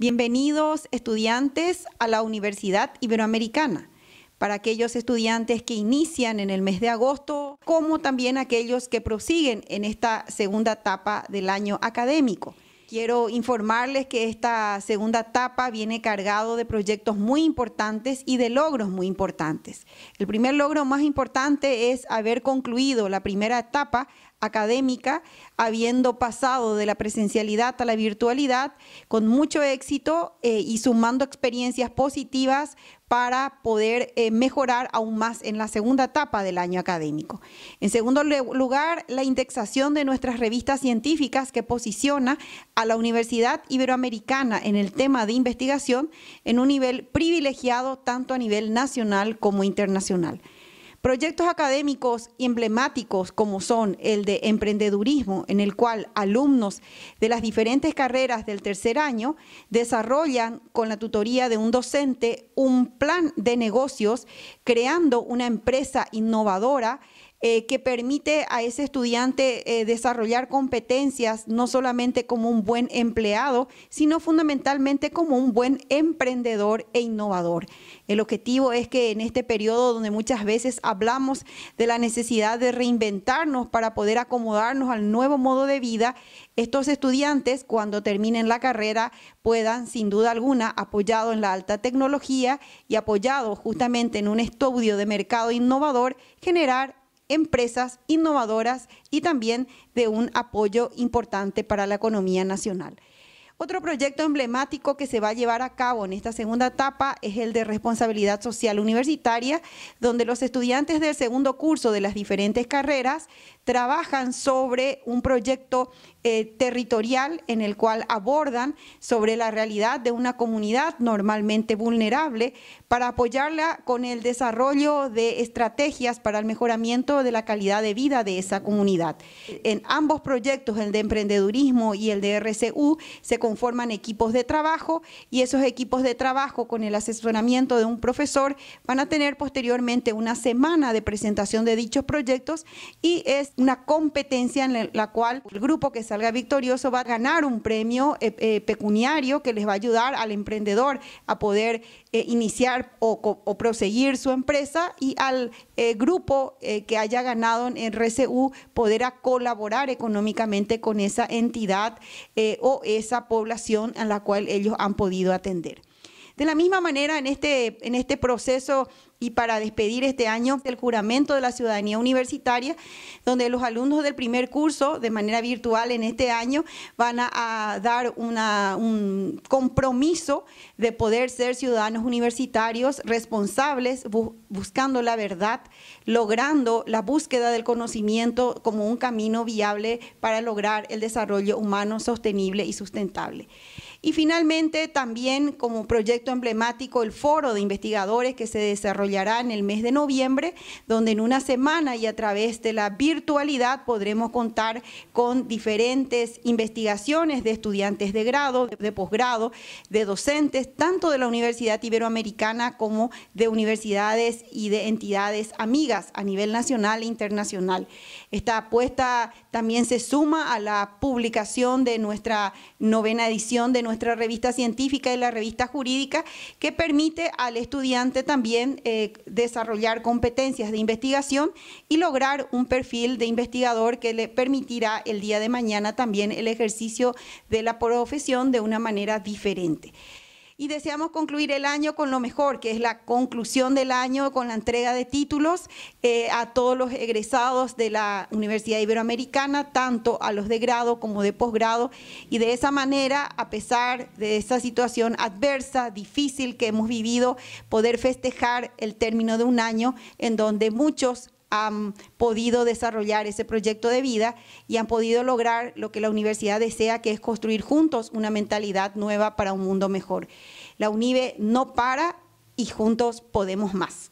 Bienvenidos estudiantes a la Universidad Iberoamericana. Para aquellos estudiantes que inician en el mes de agosto, como también aquellos que prosiguen en esta segunda etapa del año académico. Quiero informarles que esta segunda etapa viene cargado de proyectos muy importantes y de logros muy importantes. El primer logro más importante es haber concluido la primera etapa académica, habiendo pasado de la presencialidad a la virtualidad con mucho éxito eh, y sumando experiencias positivas para poder eh, mejorar aún más en la segunda etapa del año académico. En segundo lugar, la indexación de nuestras revistas científicas que posiciona a la Universidad Iberoamericana en el tema de investigación en un nivel privilegiado tanto a nivel nacional como internacional. Proyectos académicos emblemáticos como son el de emprendedurismo, en el cual alumnos de las diferentes carreras del tercer año desarrollan con la tutoría de un docente un plan de negocios, creando una empresa innovadora eh, que permite a ese estudiante eh, desarrollar competencias no solamente como un buen empleado, sino fundamentalmente como un buen emprendedor e innovador. El objetivo es que en este periodo donde muchas veces hablamos de la necesidad de reinventarnos para poder acomodarnos al nuevo modo de vida, estos estudiantes cuando terminen la carrera puedan sin duda alguna, apoyado en la alta tecnología y apoyado justamente en un estudio de mercado innovador, generar empresas innovadoras y también de un apoyo importante para la economía nacional. Otro proyecto emblemático que se va a llevar a cabo en esta segunda etapa es el de responsabilidad social universitaria, donde los estudiantes del segundo curso de las diferentes carreras trabajan sobre un proyecto eh, territorial en el cual abordan sobre la realidad de una comunidad normalmente vulnerable para apoyarla con el desarrollo de estrategias para el mejoramiento de la calidad de vida de esa comunidad. En ambos proyectos, el de emprendedurismo y el de RCU, se forman equipos de trabajo y esos equipos de trabajo con el asesoramiento de un profesor van a tener posteriormente una semana de presentación de dichos proyectos y es una competencia en la cual el grupo que salga victorioso va a ganar un premio eh, eh, pecuniario que les va a ayudar al emprendedor a poder eh, iniciar o, proseguir su empresa y al grupo que haya ganado en RCU poder colaborar económicamente con esa entidad o esa población a la cual ellos han podido atender. De la misma manera, en este, en este proceso y para despedir este año el juramento de la ciudadanía universitaria, donde los alumnos del primer curso, de manera virtual en este año, van a, dar un compromiso de poder ser ciudadanos universitarios responsables, buscando la verdad, logrando la búsqueda del conocimiento como un camino viable para lograr el desarrollo humano sostenible y sustentable. Y finalmente, también como proyecto emblemático, el foro de investigadores que se desarrollará en el mes de noviembre, donde en una semana y a través de la virtualidad podremos contar con diferentes investigaciones de estudiantes de grado, de posgrado, de docentes, tanto de la Universidad Iberoamericana como de universidades y de entidades amigas a nivel nacional e internacional. Esta apuesta también se suma a la publicación de nuestra novena edición de nuestra revista científica y la revista jurídica, que permite al estudiante también eh, desarrollar competencias de investigación y lograr un perfil de investigador que le permitirá el día de mañana también el ejercicio de la profesión de una manera diferente y deseamos concluir el año con lo mejor, que es la conclusión del año con la entrega de títulos eh, a todos los egresados de la Universidad Iberoamericana, tanto a los de grado como de posgrado, y de esa manera, a pesar de esa situación adversa, difícil que hemos vivido, poder festejar el término de un año en donde muchos han podido desarrollar ese proyecto de vida y han podido lograr lo que la universidad desea, que es construir juntos una mentalidad nueva para un mundo mejor. La UNIBE no para y juntos podemos más.